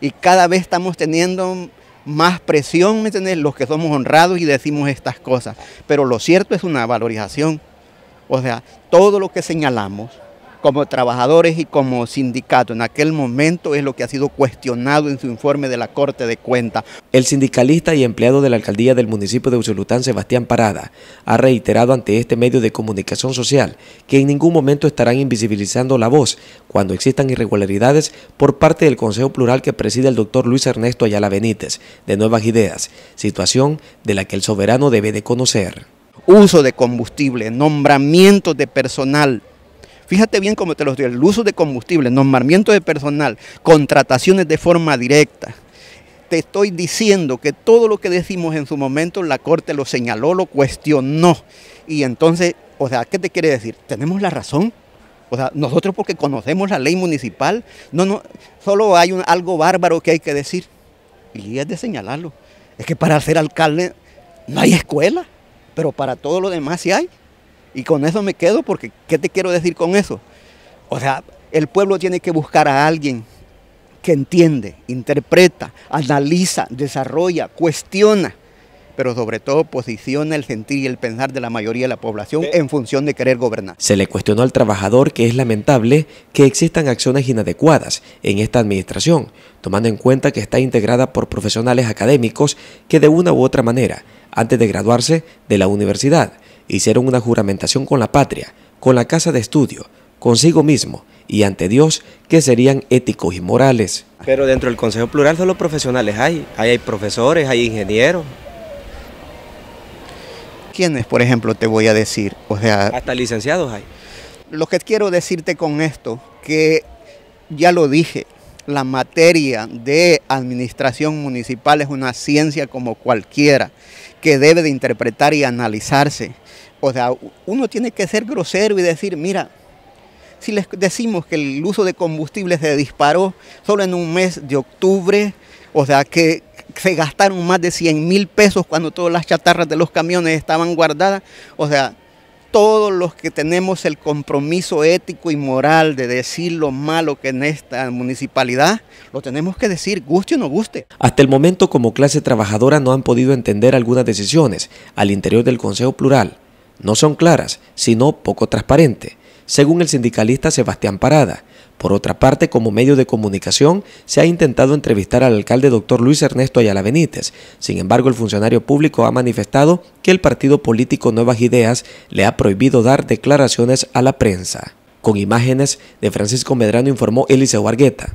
y cada vez estamos teniendo más presión, ¿me Los que somos honrados y decimos estas cosas. Pero lo cierto es una valorización. O sea, todo lo que señalamos como trabajadores y como sindicato. En aquel momento es lo que ha sido cuestionado en su informe de la Corte de Cuentas. El sindicalista y empleado de la alcaldía del municipio de Usulután, Sebastián Parada, ha reiterado ante este medio de comunicación social que en ningún momento estarán invisibilizando la voz cuando existan irregularidades por parte del Consejo Plural que preside el doctor Luis Ernesto Ayala Benítez, de Nuevas Ideas, situación de la que el soberano debe de conocer. Uso de combustible, nombramiento de personal, Fíjate bien cómo te lo dio. El uso de combustible, nombramiento de personal, contrataciones de forma directa. Te estoy diciendo que todo lo que decimos en su momento, la Corte lo señaló, lo cuestionó. Y entonces, o sea, ¿qué te quiere decir? ¿Tenemos la razón? O sea, nosotros porque conocemos la ley municipal, no, no, solo hay algo bárbaro que hay que decir. Y es de señalarlo. Es que para ser alcalde no hay escuela, pero para todo lo demás sí hay. Y con eso me quedo porque, ¿qué te quiero decir con eso? O sea, el pueblo tiene que buscar a alguien que entiende, interpreta, analiza, desarrolla, cuestiona, pero sobre todo posiciona el sentir y el pensar de la mayoría de la población en función de querer gobernar. Se le cuestionó al trabajador que es lamentable que existan acciones inadecuadas en esta administración, tomando en cuenta que está integrada por profesionales académicos que de una u otra manera, antes de graduarse de la universidad, hicieron una juramentación con la patria, con la casa de estudio, consigo mismo y ante Dios que serían éticos y morales. Pero dentro del Consejo Plural solo profesionales hay, hay profesores, hay ingenieros. ¿Quiénes, por ejemplo, te voy a decir? O sea, hasta licenciados hay. Lo que quiero decirte con esto, que ya lo dije, la materia de administración municipal es una ciencia como cualquiera que debe de interpretar y analizarse. O sea, uno tiene que ser grosero y decir, mira, si les decimos que el uso de combustible se disparó solo en un mes de octubre, o sea, que se gastaron más de 100 mil pesos cuando todas las chatarras de los camiones estaban guardadas, o sea, todos los que tenemos el compromiso ético y moral de decir lo malo que en esta municipalidad, lo tenemos que decir, guste o no guste. Hasta el momento como clase trabajadora no han podido entender algunas decisiones al interior del Consejo Plural. No son claras, sino poco transparentes según el sindicalista Sebastián Parada. Por otra parte, como medio de comunicación, se ha intentado entrevistar al alcalde doctor Luis Ernesto Ayala Benítez. Sin embargo, el funcionario público ha manifestado que el partido político Nuevas Ideas le ha prohibido dar declaraciones a la prensa. Con imágenes de Francisco Medrano informó Eliseo Argueta.